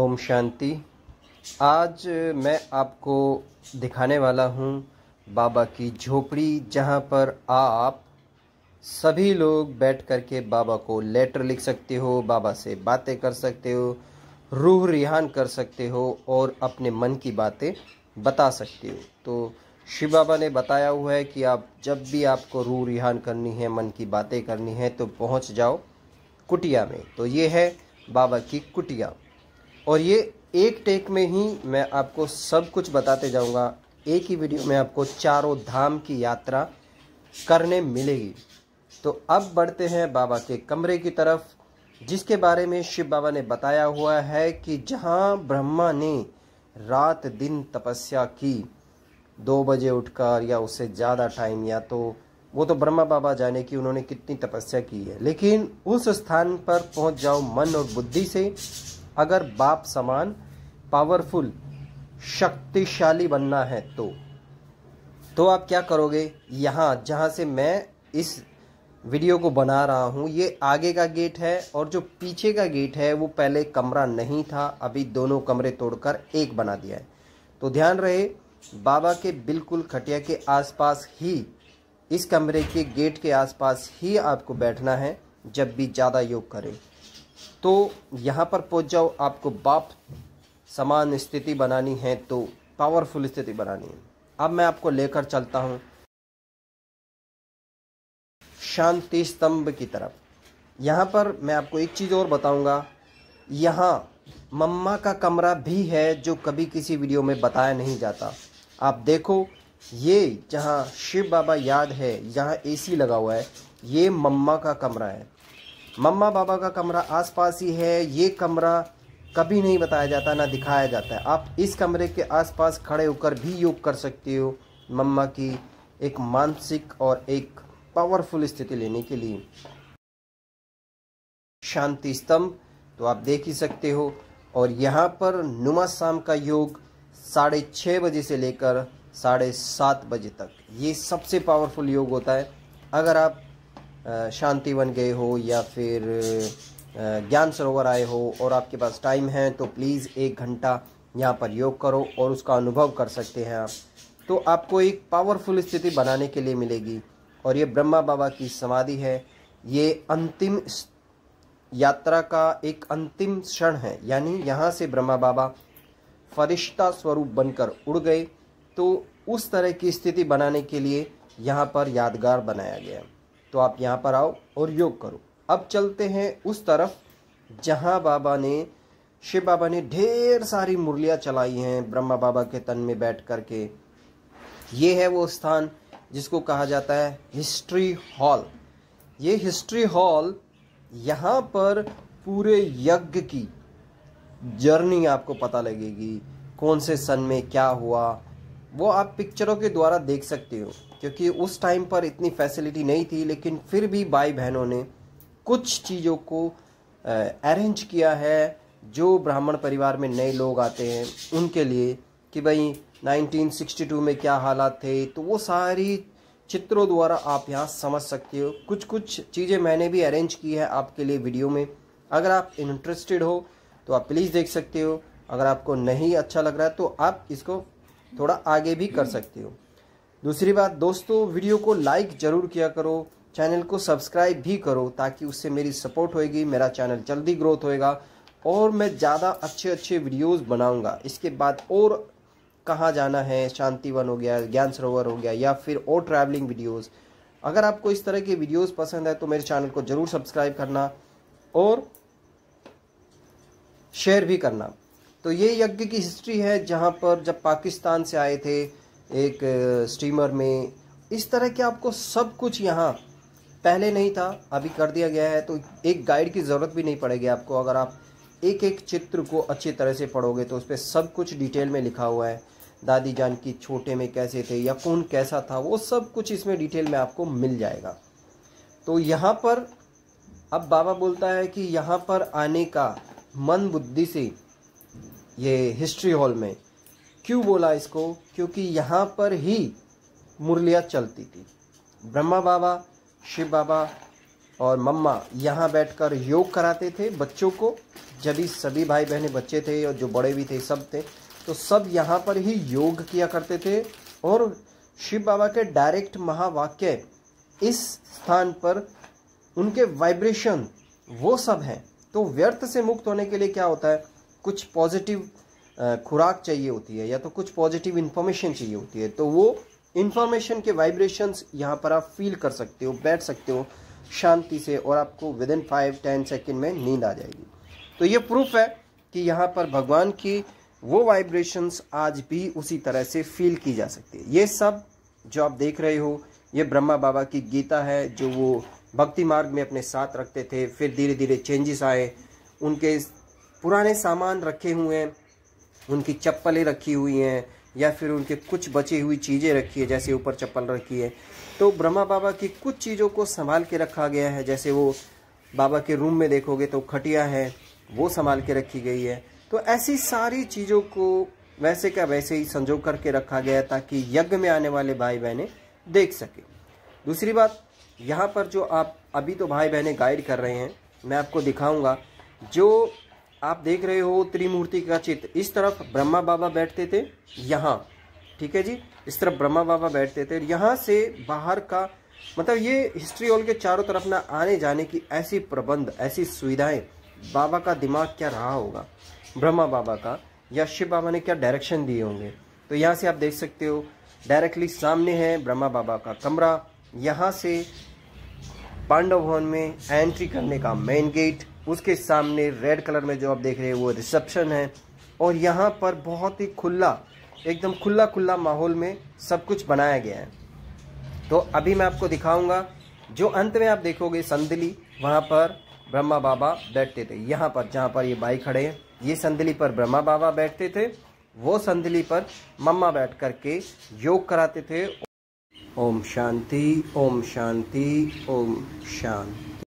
ओम शांति आज मैं आपको दिखाने वाला हूँ बाबा की झोपड़ी जहाँ पर आप सभी लोग बैठ कर के बाबा को लेटर लिख सकते हो बाबा से बातें कर सकते हो रूह रिहान कर सकते हो और अपने मन की बातें बता सकते हो तो शिव बाबा ने बताया हुआ है कि आप जब भी आपको रूह रिहान करनी है मन की बातें करनी है तो पहुंच जाओ कुटिया में तो ये है बाबा की कुटिया और ये एक टेक में ही मैं आपको सब कुछ बताते जाऊंगा एक ही वीडियो में आपको चारों धाम की यात्रा करने मिलेगी तो अब बढ़ते हैं बाबा के कमरे की तरफ जिसके बारे में शिव बाबा ने बताया हुआ है कि जहाँ ब्रह्मा ने रात दिन तपस्या की दो बजे उठकर या उससे ज़्यादा टाइम या तो वो तो ब्रह्मा बाबा जाने की उन्होंने कितनी तपस्या की है लेकिन उस स्थान पर पहुंच जाओ मन और बुद्धि से अगर बाप समान पावरफुल शक्तिशाली बनना है तो तो आप क्या करोगे यहाँ जहाँ से मैं इस वीडियो को बना रहा हूँ ये आगे का गेट है और जो पीछे का गेट है वो पहले कमरा नहीं था अभी दोनों कमरे तोड़कर एक बना दिया है तो ध्यान रहे बाबा के बिल्कुल खटिया के आसपास ही इस कमरे के गेट के आसपास ही आपको बैठना है जब भी ज़्यादा योग करें तो यहाँ पर पहुँच जाओ आपको बाप समान स्थिति बनानी है तो पावरफुल स्थिति बनानी है अब मैं आपको लेकर चलता हूँ शांति स्तंभ की तरफ यहाँ पर मैं आपको एक चीज़ और बताऊँगा यहाँ मम्मा का कमरा भी है जो कभी किसी वीडियो में बताया नहीं जाता आप देखो ये जहाँ शिव बाबा याद है यहाँ एसी लगा हुआ है ये मम्मा का कमरा है मम्मा बाबा का कमरा आसपास ही है ये कमरा कभी नहीं बताया जाता ना दिखाया जाता है आप इस कमरे के आसपास खड़े होकर भी योग कर सकते हो मम्मा की एक मानसिक और एक पावरफुल स्थिति लेने के लिए शांति स्तंभ तो आप देख ही सकते हो और यहाँ पर नुमा शाम का योग साढ़े छः बजे से लेकर साढ़े सात बजे तक ये सबसे पावरफुल योग होता है अगर आप शांति वन गए हो या फिर ज्ञान सरोवर आए हो और आपके पास टाइम है तो प्लीज़ एक घंटा यहाँ पर योग करो और उसका अनुभव कर सकते हैं आप तो आपको एक पावरफुल स्थिति बनाने के लिए मिलेगी और ये ब्रह्मा बाबा की समाधि है ये अंतिम यात्रा का एक अंतिम क्षण है यानी यहाँ से ब्रह्मा बाबा फरिश्ता स्वरूप बनकर उड़ गए तो उस तरह की स्थिति बनाने के लिए यहाँ पर यादगार बनाया गया तो आप यहाँ पर आओ और योग करो अब चलते हैं उस तरफ जहाँ बाबा ने शिव बाबा ने ढेर सारी मुरलियाँ चलाई हैं ब्रह्मा बाबा के तन में बैठ कर के ये है वो स्थान जिसको कहा जाता है हिस्ट्री हॉल ये हिस्ट्री हॉल यहाँ पर पूरे यज्ञ की जर्नी आपको पता लगेगी कौन से सन में क्या हुआ वो आप पिक्चरों के द्वारा देख सकते हो क्योंकि उस टाइम पर इतनी फैसिलिटी नहीं थी लेकिन फिर भी भाई बहनों ने कुछ चीज़ों को अरेंज किया है जो ब्राह्मण परिवार में नए लोग आते हैं उनके लिए कि भाई 1962 में क्या हालात थे तो वो सारी चित्रों द्वारा आप यहाँ समझ सकते हो कुछ कुछ चीज़ें मैंने भी अरेंज की है आपके लिए वीडियो में अगर आप इंटरेस्टेड हो तो आप प्लीज़ देख सकते हो अगर आपको नहीं अच्छा लग रहा है तो आप इसको थोड़ा आगे भी कर सकते हो दूसरी बात दोस्तों वीडियो को लाइक ज़रूर किया करो चैनल को सब्सक्राइब भी करो ताकि उससे मेरी सपोर्ट होएगी मेरा चैनल जल्दी ग्रोथ होएगा और मैं ज़्यादा अच्छे अच्छे वीडियोस बनाऊंगा इसके बाद और कहाँ जाना है शांतिवन हो गया ज्ञान सरोवर हो गया या फिर और ट्रैवलिंग वीडियोस अगर आपको इस तरह के वीडियोस पसंद है तो मेरे चैनल को ज़रूर सब्सक्राइब करना और शेयर भी करना तो ये यज्ञ की हिस्ट्री है जहाँ पर जब पाकिस्तान से आए थे एक स्टीमर में इस तरह के आपको सब कुछ यहाँ पहले नहीं था अभी कर दिया गया है तो एक गाइड की ज़रूरत भी नहीं पड़ेगी आपको अगर आप एक एक चित्र को अच्छी तरह से पढ़ोगे तो उस पर सब कुछ डिटेल में लिखा हुआ है दादी जान की छोटे में कैसे थे या कौन कैसा था वो सब कुछ इसमें डिटेल में आपको मिल जाएगा तो यहाँ पर अब बाबा बोलता है कि यहाँ पर आने का मन बुद्धि से ये हिस्ट्री हॉल में क्यों बोला इसको क्योंकि यहाँ पर ही मुरलियाँ चलती थी ब्रह्मा बाबा शिव बाबा और मम्मा यहाँ बैठकर योग कराते थे बच्चों को जब ही सभी भाई बहने बच्चे थे और जो बड़े भी थे सब थे तो सब यहाँ पर ही योग किया करते थे और शिव बाबा के डायरेक्ट महावाक्य इस स्थान पर उनके वाइब्रेशन वो सब हैं तो व्यर्थ से मुक्त होने के लिए क्या होता है कुछ पॉजिटिव खुराक चाहिए होती है या तो कुछ पॉजिटिव इन्फॉर्मेशन चाहिए होती है तो वो इन्फॉर्मेशन के वाइब्रेशंस यहाँ पर आप फील कर सकते हो बैठ सकते हो शांति से और आपको within five ten second में नींद आ जाएगी तो ये प्रूफ है कि यहाँ पर भगवान की वो वाइब्रेशंस आज भी उसी तरह से फील की जा सकती है ये सब जो आप देख रहे हो ये ब्रह्मा बाबा की गीता है जो वो भक्ति मार्ग में अपने साथ रखते थे फिर धीरे धीरे चेंजेस आए उनके पुराने सामान रखे हुए हैं उनकी चप्पलें रखी हुई हैं या फिर उनके कुछ बची हुई चीज़ें रखी है जैसे ऊपर चप्पल रखी है तो ब्रह्मा बाबा की कुछ चीज़ों को संभाल के रखा गया है जैसे वो बाबा के रूम में देखोगे तो खटिया है वो संभाल के रखी गई है तो ऐसी सारी चीज़ों को वैसे का वैसे ही संजो करके रखा गया ताकि यज्ञ में आने वाले भाई बहनें देख सकें दूसरी बात यहाँ पर जो आप अभी तो भाई बहनें गाइड कर रहे हैं मैं आपको दिखाऊंगा जो आप देख रहे हो त्रिमूर्ति का चित्र इस तरफ ब्रह्मा बाबा बैठते थे यहाँ ठीक है जी इस तरफ ब्रह्मा बाबा बैठते थे यहाँ से बाहर का मतलब ये हिस्ट्री हॉल के चारों तरफ ना आने जाने की ऐसी प्रबंध ऐसी सुविधाएं बाबा का दिमाग क्या रहा होगा ब्रह्मा बाबा का या शिव बाबा ने क्या डायरेक्शन दिए होंगे तो यहाँ से आप देख सकते हो डायरेक्टली सामने है ब्रह्मा बाबा का कमरा यहाँ से पांडव भवन में एंट्री करने का मेन गेट उसके सामने रेड कलर में जो आप देख रहे हैं वो रिसेप्शन है और यहाँ पर बहुत ही खुला एकदम खुला खुला माहौल में सब कुछ बनाया गया है तो अभी मैं आपको दिखाऊंगा जो अंत में आप देखोगे संदली वहाँ पर ब्रह्मा बाबा बैठते थे यहाँ पर जहाँ पर ये बाई खड़े हैं ये संदली पर ब्रह्मा बाबा बैठते थे वो संदली पर मम्मा बैठ करके योग कराते थे ओम शांति ओम शांति ओम शांति